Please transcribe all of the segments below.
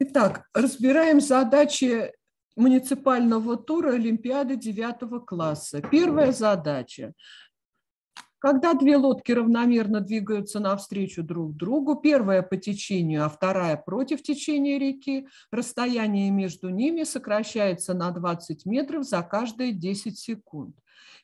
Итак, разбираем задачи муниципального тура Олимпиады 9 класса. Первая задача. Когда две лодки равномерно двигаются навстречу друг другу, первая по течению, а вторая против течения реки, расстояние между ними сокращается на 20 метров за каждые 10 секунд.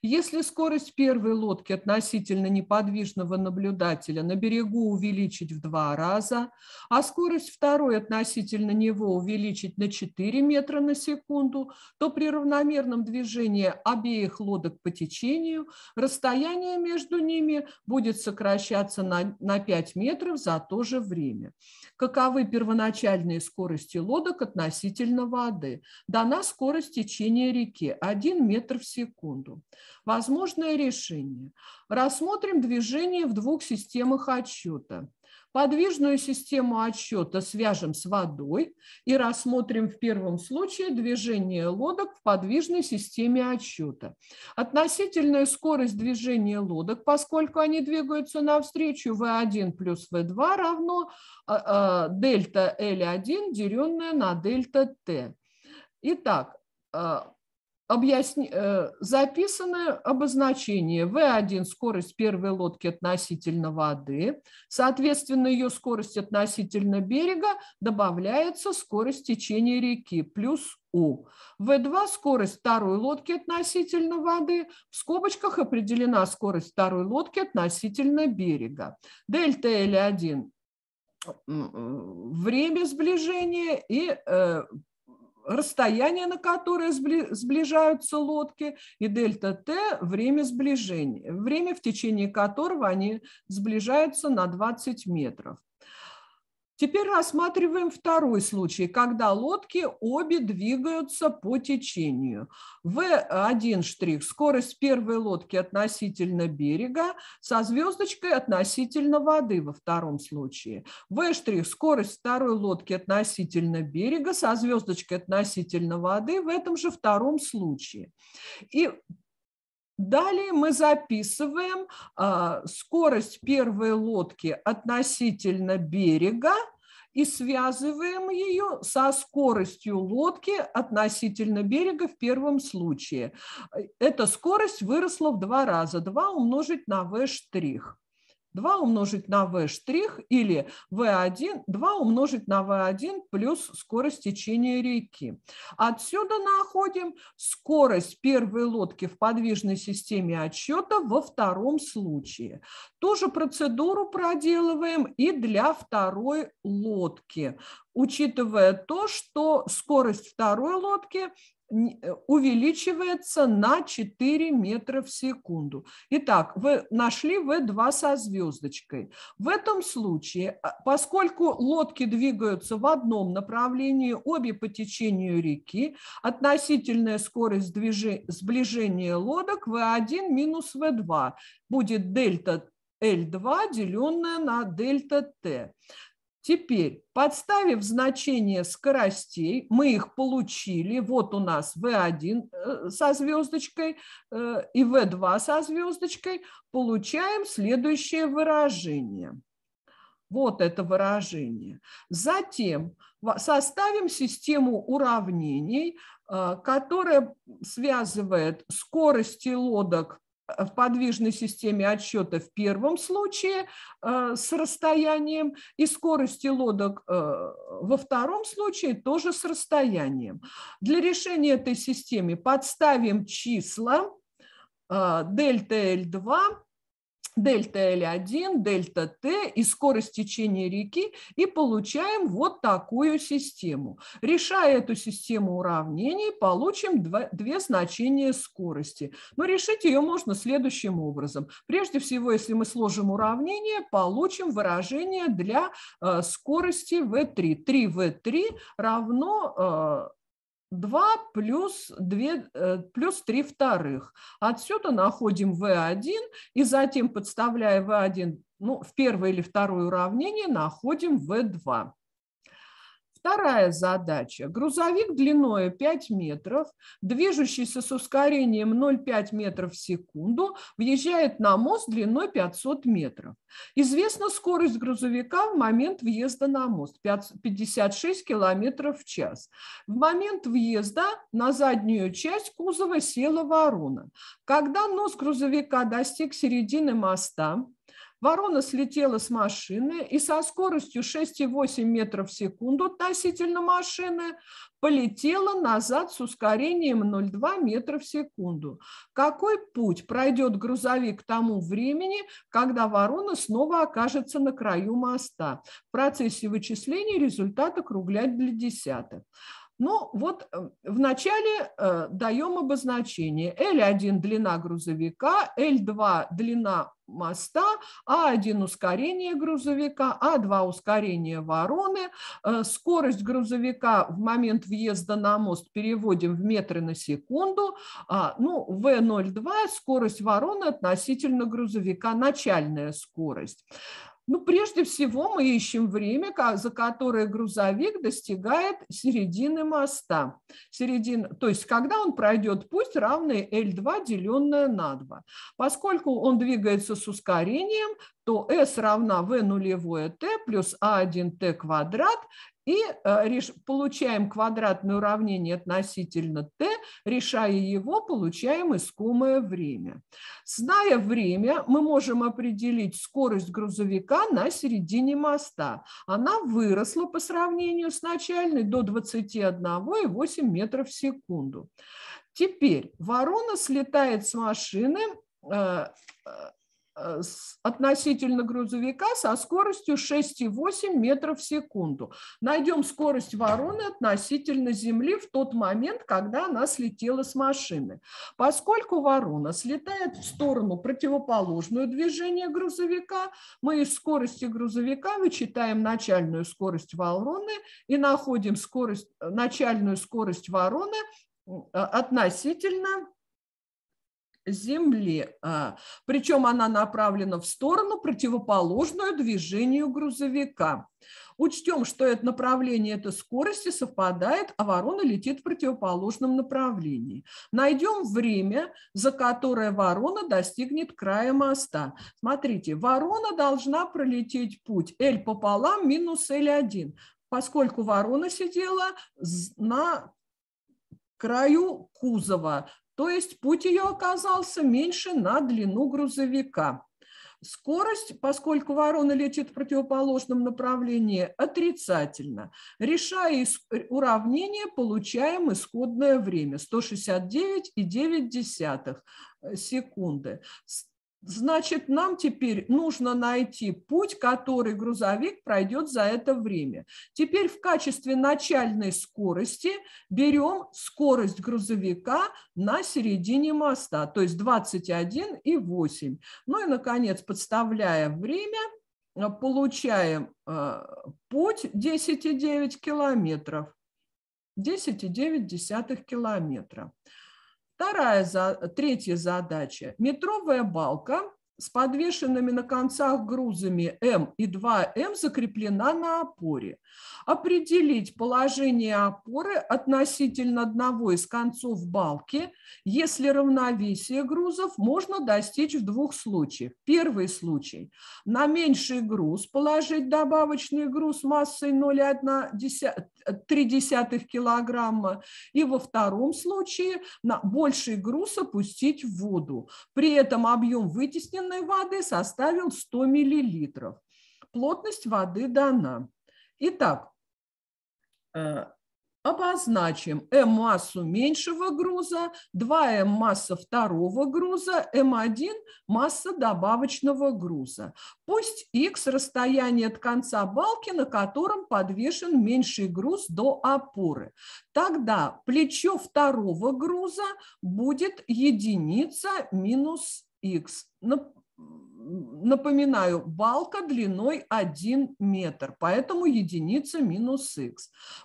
Если скорость первой лодки относительно неподвижного наблюдателя на берегу увеличить в два раза, а скорость второй относительно него увеличить на 4 метра на секунду, то при равномерном движении обеих лодок по течению расстояние между ними будет сокращаться на, на 5 метров за то же время. Каковы первоначальные скорости лодок относительно воды? Дана скорость течения реки 1 метр в секунду. Возможное решение. Рассмотрим движение в двух системах отсчета. Подвижную систему отсчета свяжем с водой и рассмотрим в первом случае движение лодок в подвижной системе отсчета. Относительная скорость движения лодок, поскольку они двигаются навстречу, V1 плюс V2 равно а, а, дельта L1, деленное на дельта T. Итак, а, объясни, э, записаны обозначения V1 – скорость первой лодки относительно воды, соответственно, ее скорость относительно берега добавляется скорость течения реки плюс У. V2 – скорость второй лодки относительно воды, в скобочках определена скорость второй лодки относительно берега. Дельта L1 э, время сближения и э, расстояние, на которое сближаются лодки, и дельта Т – время сближения, время, в течение которого они сближаются на 20 метров. Теперь рассматриваем второй случай, когда лодки обе двигаются по течению. в один штрих – скорость первой лодки относительно берега, со звездочкой относительно воды во втором случае. В штрих – скорость второй лодки относительно берега, со звездочкой относительно воды в этом же втором случае. И Далее мы записываем а, скорость первой лодки относительно берега и связываем ее со скоростью лодки относительно берега в первом случае. Эта скорость выросла в два раза. 2 умножить на v штрих. 2 умножить на v' штрих или v1, 2 умножить на v1 плюс скорость течения реки. Отсюда находим скорость первой лодки в подвижной системе отсчета во втором случае. Ту же процедуру проделываем и для второй лодки, учитывая то, что скорость второй лодки Э, увеличивается на 4 метра в секунду. Итак, вы нашли В2 со звездочкой. В этом случае, а, поскольку лодки двигаются в одном направлении, обе по течению реки, относительная скорость движения, сближения лодок В1 минус В2 будет дельта L2, деленное на дельта Т. Теперь, подставив значение скоростей, мы их получили. Вот у нас V1 э, со звездочкой э, и V2 со звездочкой. Получаем следующее выражение. Вот это выражение. Затем составим систему уравнений, э, которая связывает скорости лодок Э, в подвижной системе отсчета в первом случае э, с расстоянием и скоростью лодок э, во втором случае тоже с расстоянием. Для решения этой системы подставим числа дельта L2 дельта L1, дельта Т и скорость течения реки, и получаем вот такую систему. Решая эту систему уравнений, получим два, две значения скорости. Но решить ее можно следующим образом. Прежде всего, если мы сложим уравнение, получим выражение для э, скорости V3. 3V3 равно... Э, 2 плюс, 2, э, плюс 3 вторых. Отсюда находим V1 а и затем, подставляя V1 а ну, в первое или второе уравнение, находим V2. Вторая задача. Грузовик длиной 5 метров, движущийся с ускорением 0,5 метров в секунду, въезжает на мост длиной 500 метров. Известна скорость грузовика в момент въезда на мост 56 километров в час. В момент въезда на заднюю часть кузова села ворона. Когда нос грузовика достиг середины моста, Ворона слетела с машины и со скоростью 6,8 метров в секунду относительно машины полетела назад с ускорением 0,2 метра в секунду. Какой путь пройдет грузовик к тому времени, когда ворона снова окажется на краю моста? В процессе вычисления результат округлять для десятых. Ну вот э, вначале э, даем обозначение. L1 – длина грузовика, L2 – длина моста, А1 – ускорение грузовика, А2 – ускорение вороны. Э, скорость грузовика в момент въезда на мост переводим в метры на секунду. А, ну, v – скорость вороны относительно грузовика, начальная скорость. Ну, прежде всего мы ищем время, за которое грузовик достигает середины моста. Середин, то есть, когда он пройдет путь, равный L2, деленное на 2. Поскольку он двигается с ускорением, то s равна v нулевое t плюс a1t а квадрат, и э, получаем квадратное уравнение относительно t, решая его, получаем искомое время. Зная время, мы можем определить скорость грузовика на середине моста. Она выросла по сравнению с начальной до 21,8 метров в секунду. Теперь ворона слетает с машины, э, э, Э, относительно грузовика со скоростью 6,8 метров в секунду. Найдем скорость вороны относительно Земли в тот момент, когда она слетела с машины. Поскольку ворона слетает в сторону противоположную движению грузовика, мы из скорости грузовика вычитаем начальную скорость вороны и находим скорость, начальную скорость вороны э, относительно земли. А, причем она направлена в сторону, противоположную движению грузовика. Учтем, что это направление этой скорости совпадает, а ворона летит в противоположном направлении. Найдем время, за которое ворона достигнет края моста. Смотрите, ворона должна пролететь путь L пополам минус L1, поскольку ворона сидела на краю кузова, то есть путь ее оказался меньше на длину грузовика. Скорость, поскольку ворона летит в противоположном направлении, отрицательно. Решая уравнение, получаем исходное время 169,9 э, секунды. Значит, нам теперь нужно найти путь, который грузовик пройдет за это время. Теперь в качестве начальной скорости берем скорость грузовика на середине моста, то есть 21,8. Ну и, наконец, подставляя время, э, получаем э, путь 10,9 километров. 10,9 километра. Вторая, третья задача – метровая балка с подвешенными на концах грузами М и 2М закреплена на опоре. Определить положение опоры относительно одного из концов балки, если равновесие грузов можно достичь в двух случаях. Первый случай – на меньший груз положить добавочный груз массой 0,3 килограмма. И во втором случае на больший груз опустить в воду. При этом объем вытеснен очищенной воды составил 100 мл. Плотность воды дана. Итак, э, обозначим М-массу меньшего груза, 2М масса второго груза, М1 масса добавочного груза. Пусть Х расстояние от конца балки, на котором подвешен меньший груз до опоры. Тогда плечо второго груза будет единица минус Х напоминаю, балка длиной 1 метр, поэтому единица минус х.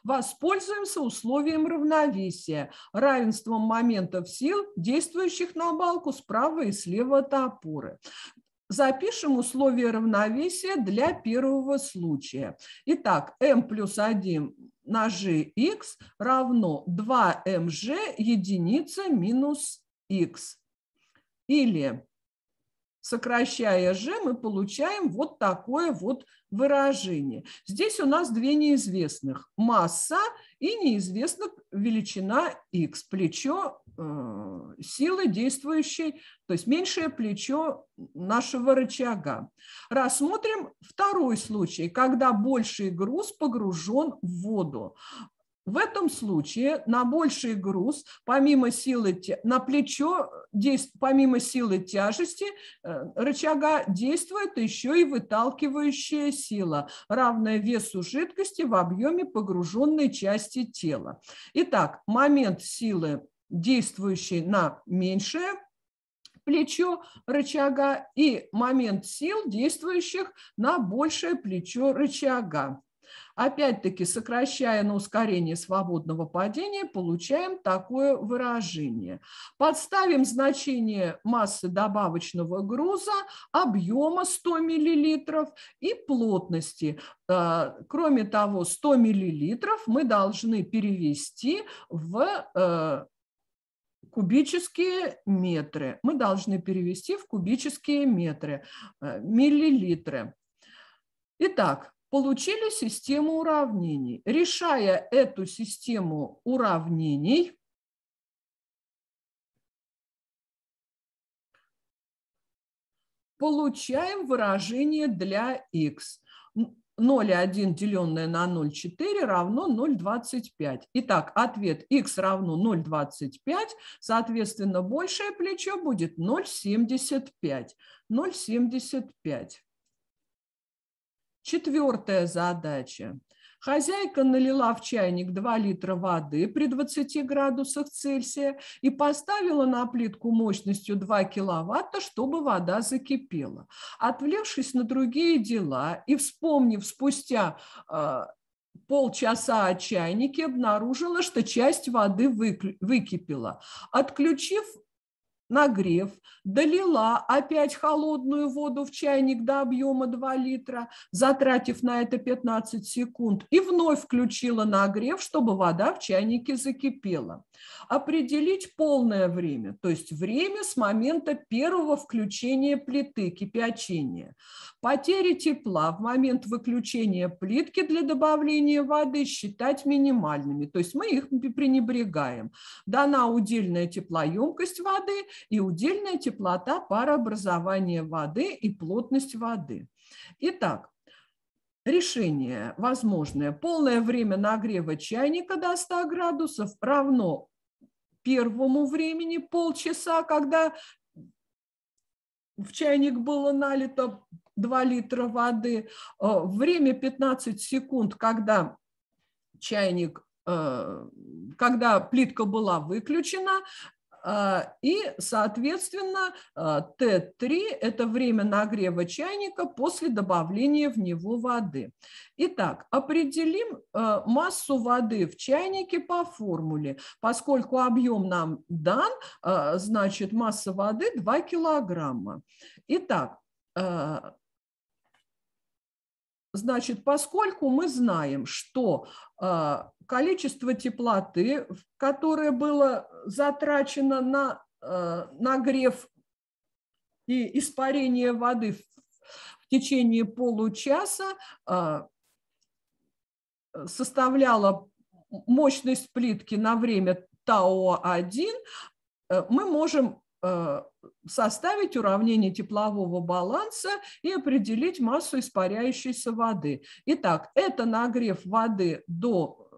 Воспользуемся условием равновесия, равенством моментов сил, действующих на балку справа и слева от опоры. Запишем условие равновесия для первого случая. Итак, m плюс 1 на g x равно 2mg единица минус x. Или сокращая же, мы получаем вот такое вот выражение. Здесь у нас две неизвестных – масса и неизвестна величина x, плечо э, силы действующей, то есть меньшее плечо нашего рычага. Рассмотрим второй случай, когда больший груз погружен в воду. В этом случае на больший груз, помимо силы, на плечо, помимо силы тяжести э, рычага, действует еще и выталкивающая сила, равная весу жидкости в объеме погруженной части тела. Итак, момент силы, действующий на меньшее плечо рычага и момент сил, действующих на большее плечо рычага. Опять-таки, сокращая на ускорение свободного падения, получаем такое выражение. Подставим значение массы добавочного груза, объема 100 мл и плотности. Э, кроме того, 100 мл мы должны перевести в э, кубические метры. Мы должны перевести в кубические метры, э, миллилитры. Итак, получили систему уравнений. Решая эту систему уравнений, получаем выражение для x. 0,1 деленное на 0,4 равно 0,25. Итак, ответ x равно 0,25, соответственно, большее плечо будет 0,75. 0,75. Четвертая задача. Хозяйка налила в чайник 2 литра воды при 20 градусах Цельсия и поставила на плитку мощностью 2 киловатта, чтобы вода закипела. Отвлекшись на другие дела и вспомнив спустя а, полчаса о чайнике, обнаружила, что часть воды выкипела. Отключив нагрев, долила опять холодную воду в чайник до объема 2 литра, затратив на это 15 секунд, и вновь включила нагрев, чтобы вода в чайнике закипела определить полное время, то есть время с момента первого включения плиты, кипячения. Потери тепла в момент выключения плитки для добавления воды считать минимальными, то есть мы их пренебрегаем. Дана удельная теплоемкость воды и удельная теплота парообразования воды и плотность воды. Итак, Решение возможное. Полное время нагрева чайника до 100 градусов равно первому времени полчаса, когда в чайник было налито 2 литра воды. Э, время 15 секунд, когда чайник э, когда плитка была выключена, а, и, соответственно, а, Т3 – это время нагрева чайника после добавления в него воды. Итак, определим а, массу воды в чайнике по формуле. Поскольку объем нам дан, значит, масса воды 2 килограмма. Итак, Значит, поскольку мы знаем, что а, количество теплоты, которое было затрачено на а, нагрев и испарение воды в течение получаса, а, составляла мощность плитки на время ТАО-1, мы можем Э, составить уравнение теплового баланса и определить массу испаряющейся воды. Итак, это нагрев воды до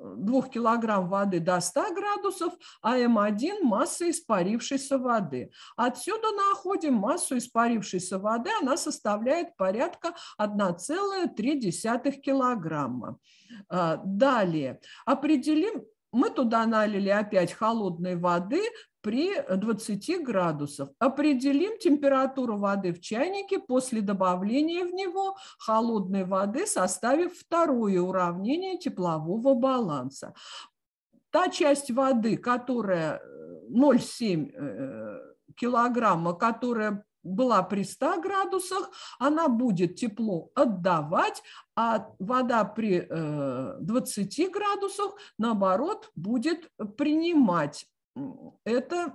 2 э, килограмм воды до 100 градусов, а М1 – масса испарившейся воды. Отсюда находим массу испарившейся воды, она составляет порядка 1,3 килограмма. Э, далее, определим мы туда налили опять холодной воды, при 20 градусах. Определим температуру воды в чайнике после добавления в него холодной воды, составив второе уравнение теплового баланса. Та часть воды, которая 0,7 э, э, килограмма, которая была при 100 градусах, она будет тепло отдавать, а вода при 20 э, градусах, наоборот, будет принимать это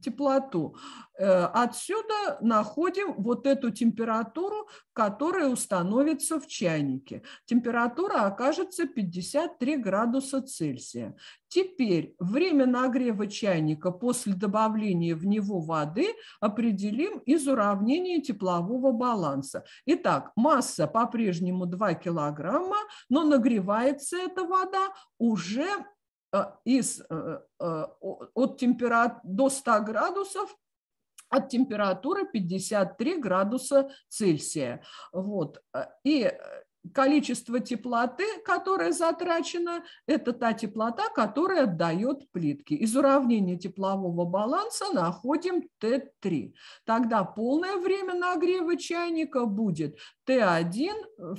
теплоту. Э, отсюда находим вот эту температуру, которая установится в чайнике. Температура окажется 53 градуса Цельсия. Теперь время нагрева чайника после добавления в него воды определим из уравнения теплового баланса. Итак, масса по-прежнему 2 килограмма, но нагревается эта вода уже Э, из, э, э, от температ до 100 градусов от температуры 53 градуса Цельсия. Вот. И количество теплоты, которая затрачена, это та теплота, которая дает плитки. Из уравнения теплового баланса находим Т3. Тогда полное время нагрева чайника будет Т1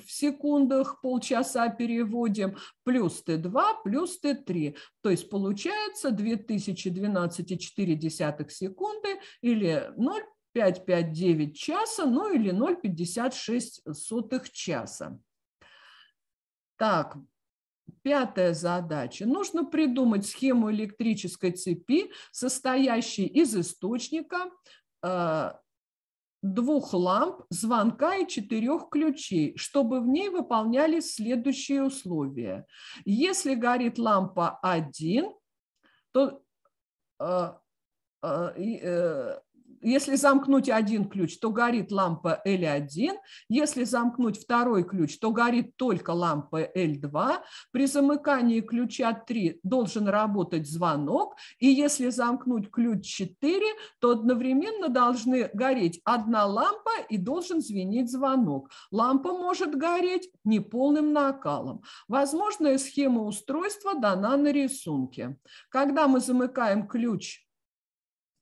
в секундах, полчаса переводим, плюс Т2, плюс Т3. То есть получается 2012,4 секунды или 0,559 часа, ну или 0,56 часа. Так, Пятая задача. Нужно придумать схему электрической цепи, состоящей из источника, э, двух ламп, звонка и четырех ключей, чтобы в ней выполнялись следующие условия. Если горит лампа 1, то э, э, если замкнуть один ключ, то горит лампа L1. Если замкнуть второй ключ, то горит только лампа L2. При замыкании ключа 3 должен работать звонок. И если замкнуть ключ 4, то одновременно должны гореть одна лампа и должен звенеть звонок. Лампа может гореть неполным накалом. Возможная схема устройства дана на рисунке. Когда мы замыкаем ключ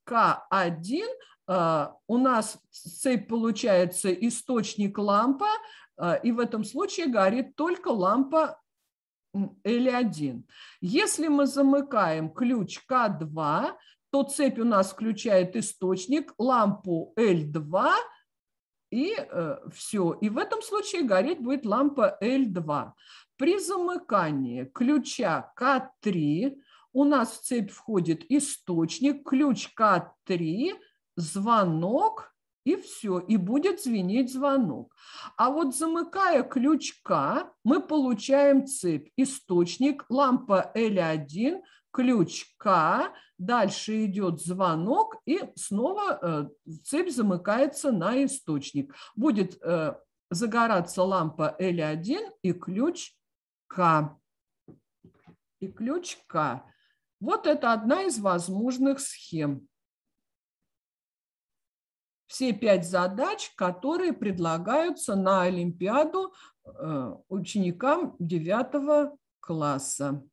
к1 а, у нас цепь получается источник лампа, а, и в этом случае горит только лампа L1. Если мы замыкаем ключ К2, то цепь у нас включает источник, лампу L2, и э, все. И в этом случае гореть будет лампа L2. При замыкании ключа К3 у нас в цепь входит источник, ключ К3, звонок и все, и будет звенеть звонок. А вот замыкая ключ К, мы получаем цепь, источник, лампа L1, ключ К, дальше идет звонок, и снова э, цепь замыкается на источник. Будет э, загораться лампа L1 и ключ К. И ключ К. Вот это одна из возможных схем. Все пять задач, которые предлагаются на Олимпиаду э, ученикам девятого класса.